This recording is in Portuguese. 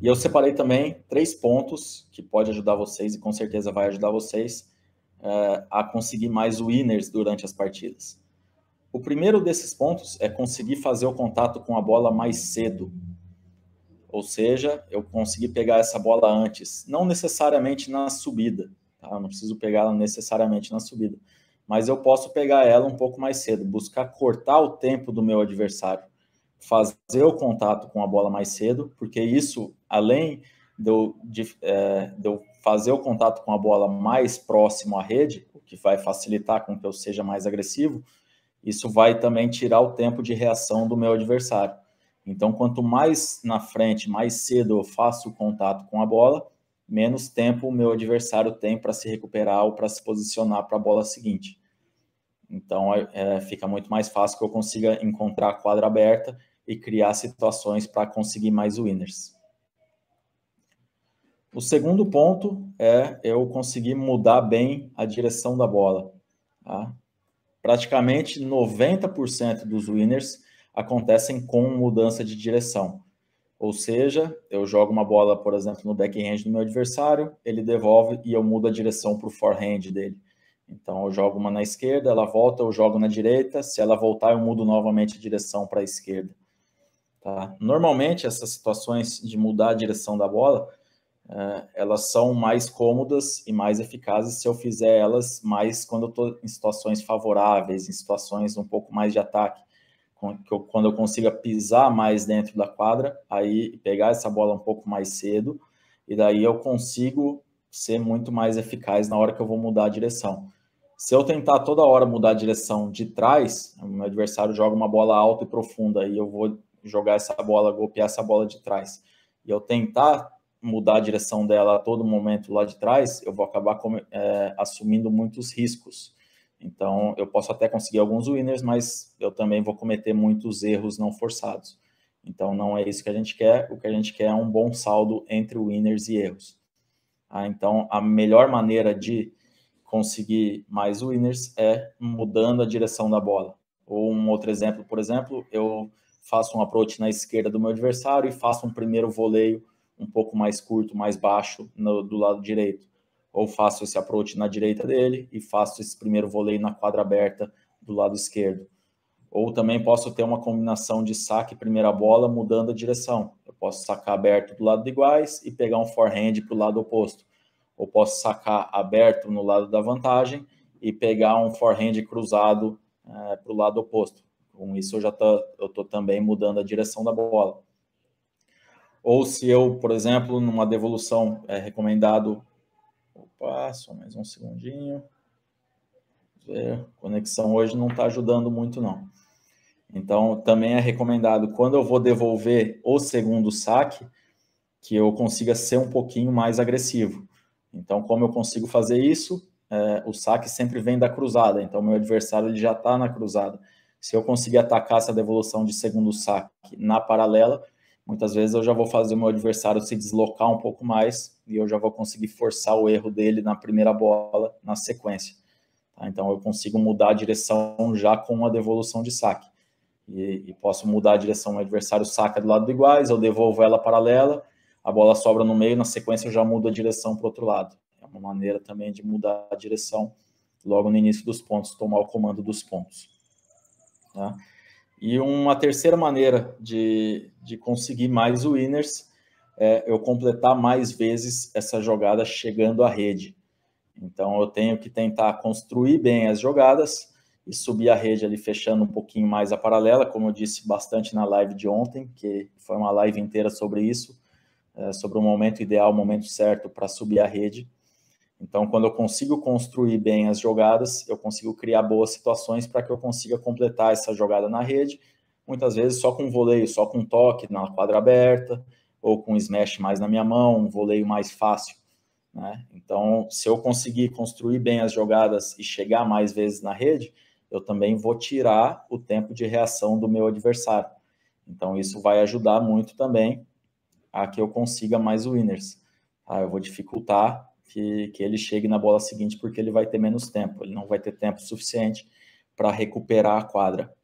E eu separei também três pontos que pode ajudar vocês e com certeza vai ajudar vocês eh, a conseguir mais winners durante as partidas. O primeiro desses pontos é conseguir fazer o contato com a bola mais cedo. Ou seja, eu conseguir pegar essa bola antes, não necessariamente na subida, tá? Eu não preciso pegar ela necessariamente na subida, mas eu posso pegar ela um pouco mais cedo, buscar cortar o tempo do meu adversário, fazer o contato com a bola mais cedo, porque isso além de eu, de, é, de eu fazer o contato com a bola mais próximo à rede, o que vai facilitar com que eu seja mais agressivo, isso vai também tirar o tempo de reação do meu adversário. Então, quanto mais na frente, mais cedo eu faço o contato com a bola, menos tempo o meu adversário tem para se recuperar ou para se posicionar para a bola seguinte. Então, é, é, fica muito mais fácil que eu consiga encontrar a quadra aberta e criar situações para conseguir mais winners. O segundo ponto é eu conseguir mudar bem a direção da bola. Tá? Praticamente 90% dos winners acontecem com mudança de direção. Ou seja, eu jogo uma bola, por exemplo, no backhand do meu adversário, ele devolve e eu mudo a direção para o forehand dele. Então eu jogo uma na esquerda, ela volta, eu jogo na direita, se ela voltar eu mudo novamente a direção para a esquerda. Tá? Normalmente essas situações de mudar a direção da bola ah, elas são mais cômodas e mais eficazes se eu fizer elas mais quando eu estou em situações favoráveis, em situações um pouco mais de ataque. Quando eu consiga pisar mais dentro da quadra, aí pegar essa bola um pouco mais cedo, e daí eu consigo ser muito mais eficaz na hora que eu vou mudar a direção. Se eu tentar toda hora mudar a direção de trás, o meu adversário joga uma bola alta e profunda, e eu vou jogar essa bola, golpear essa bola de trás. E eu tentar mudar a direção dela a todo momento lá de trás, eu vou acabar é, assumindo muitos riscos. Então, eu posso até conseguir alguns winners, mas eu também vou cometer muitos erros não forçados. Então, não é isso que a gente quer. O que a gente quer é um bom saldo entre winners e erros. Ah, então, a melhor maneira de conseguir mais winners é mudando a direção da bola. Ou um outro exemplo, por exemplo, eu faço um approach na esquerda do meu adversário e faço um primeiro voleio um pouco mais curto, mais baixo no, do lado direito. Ou faço esse approach na direita dele e faço esse primeiro voleio na quadra aberta do lado esquerdo. Ou também posso ter uma combinação de saque e primeira bola mudando a direção. Eu posso sacar aberto do lado de iguais e pegar um forehand para o lado oposto. Ou posso sacar aberto no lado da vantagem e pegar um forehand cruzado é, eh, para o lado oposto. Com isso, eu já tô, tô também mudando a direção da bola. Ou se eu, por exemplo, numa devolução é recomendado. Opa, só mais um segundinho. Ver, conexão hoje não está ajudando muito, não. Então, também é recomendado quando eu vou devolver o segundo saque, que eu consiga ser um pouquinho mais agressivo. Então, como eu consigo fazer isso? É, o saque sempre vem da cruzada, então meu adversário ele já está na cruzada. Se eu conseguir atacar essa devolução de segundo saque na paralela, Muitas vezes eu já vou fazer o meu adversário se deslocar um pouco mais e eu já vou conseguir forçar o erro dele na primeira bola, na sequência. Tá? Então eu consigo mudar a direção já com a devolução de saque. E, e posso mudar a direção, o adversário saca do lado do iguais, eu devolvo ela paralela, a bola sobra no meio, na sequência eu já mudo a direção para o outro lado. É uma maneira também de mudar a direção logo no início dos pontos, tomar o comando dos pontos. Tá? E uma terceira maneira de, de conseguir mais winners é eu completar mais vezes essa jogada chegando à rede. Então eu tenho que tentar construir bem as jogadas e subir a rede ali fechando um pouquinho mais a paralela, como eu disse bastante na live de ontem, que foi uma live inteira sobre isso, é, sobre o momento ideal, o momento certo para subir a rede. Então, quando eu consigo construir bem as jogadas, eu consigo criar boas situações para que eu consiga completar essa jogada na rede, muitas vezes só com voleio, só com toque na quadra aberta, ou com smash mais na minha mão, um voleio mais fácil. Né? Então, se eu conseguir construir bem as jogadas e chegar mais vezes na rede, eu também vou tirar o tempo de reação do meu adversário. Então, isso vai ajudar muito também a que eu consiga mais winners. Tá? Eu vou dificultar que, que ele chegue na bola seguinte, porque ele vai ter menos tempo, ele não vai ter tempo suficiente para recuperar a quadra.